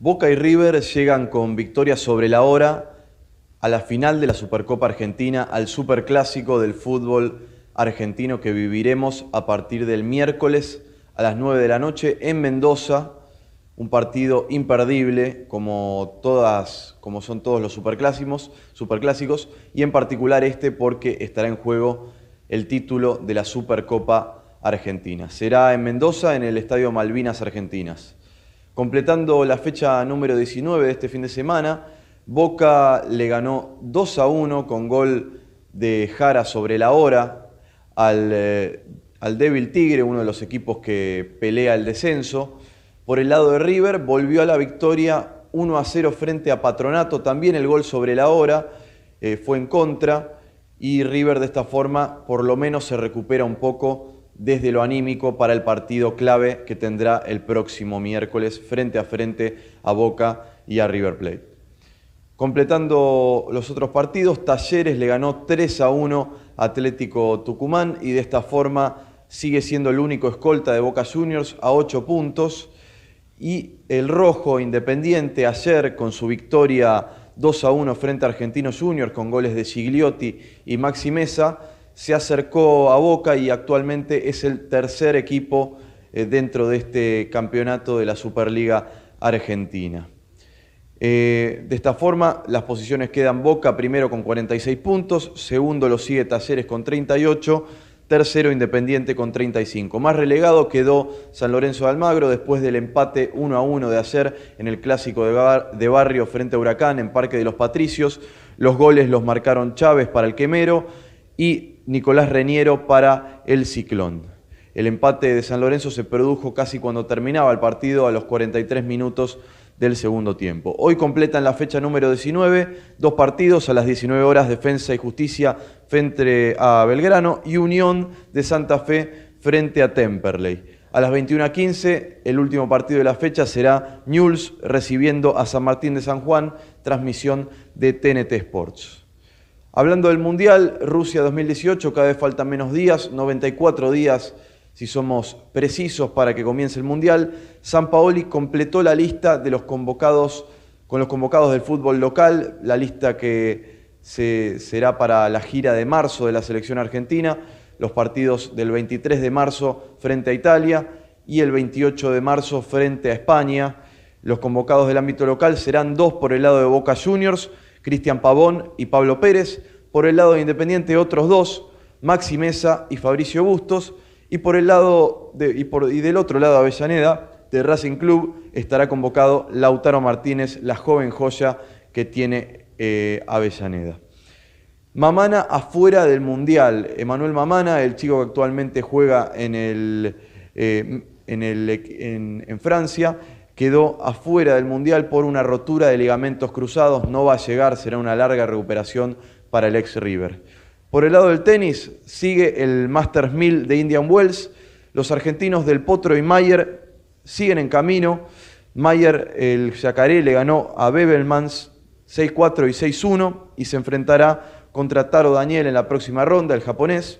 Boca y River llegan con victoria sobre la hora a la final de la Supercopa Argentina, al superclásico del fútbol argentino que viviremos a partir del miércoles a las 9 de la noche en Mendoza. Un partido imperdible, como, todas, como son todos los superclásicos, y en particular este porque estará en juego el título de la Supercopa Argentina. Será en Mendoza, en el Estadio Malvinas Argentinas. Completando la fecha número 19 de este fin de semana, Boca le ganó 2 a 1 con gol de Jara sobre la hora eh, al, débil Tigre, uno de los equipos que pelea el descenso. Por el lado de River volvió a la victoria 1 a 0 frente a Patronato, también el gol sobre la hora eh, fue en contra y River de esta forma por lo menos se recupera un poco desde lo anímico para el partido clave que tendrá el próximo miércoles frente a frente a Boca y a River Plate. Completando los otros partidos, Talleres le ganó 3 a 1 Atlético Tucumán y de esta forma sigue siendo el único escolta de Boca Juniors a 8 puntos. Y el rojo independiente ayer con su victoria 2 a 1 frente a Argentinos Juniors con goles de Gigliotti y Maxi Mesa se acercó a Boca y actualmente es el tercer equipo eh, dentro de este campeonato de la Superliga Argentina. Eh, de esta forma, las posiciones quedan Boca primero con 46 puntos, segundo lo sigue Taceres con 38, tercero Independiente con 35. Más relegado quedó San Lorenzo de Almagro después del empate 1 a 1 de hacer en el clásico de barrio frente a Huracán en Parque de los Patricios. Los goles los marcaron Chávez para el Quemero y Nicolás Reniero para el Ciclón. El empate de San Lorenzo se produjo casi cuando terminaba el partido a los 43 minutos del segundo tiempo. Hoy completan la fecha número 19, dos partidos a las 19 horas, Defensa y Justicia frente a Belgrano y Unión de Santa Fe frente a Temperley. A las 21.15, el último partido de la fecha será Newell's recibiendo a San Martín de San Juan, transmisión de TNT Sports. Hablando del Mundial, Rusia 2018, cada vez faltan menos días, 94 días si somos precisos para que comience el Mundial. San Paoli completó la lista de los convocados con los convocados del fútbol local, la lista que será para la gira de marzo de la selección argentina, los partidos del 23 de marzo frente a Italia y el 28 de marzo frente a España. Los convocados del ámbito local serán dos por el lado de Boca Juniors, Cristian Pavón y Pablo Pérez, por el lado de Independiente otros dos, Maxi Mesa y Fabricio Bustos, y por el lado de, y, por, y del otro lado Avellaneda, de Racing Club, estará convocado Lautaro Martínez, la joven joya que tiene eh, Avellaneda. Mamana afuera del Mundial. Emanuel Mamana, el chico que actualmente juega en, el, eh, en, el, en Francia, quedó afuera del Mundial por una rotura de ligamentos cruzados, no va a llegar, será una larga recuperación para el ex River. Por el lado del tenis, sigue el Masters 1000 de Indian Wells, los argentinos del Potro y Mayer siguen en camino, Mayer, el jacaré, le ganó a Bebelmans 6-4 y 6-1 y se enfrentará contra Taro Daniel en la próxima ronda, el japonés.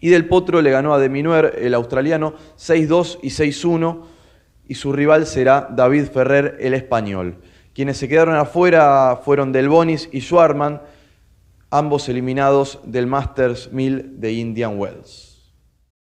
Y del Potro le ganó a Deminuer, el australiano, 6-2 y 6-1 y su rival será David Ferrer, el español. Quienes se quedaron afuera fueron Del y Schwarman, ambos eliminados del Masters 1000 de Indian Wells.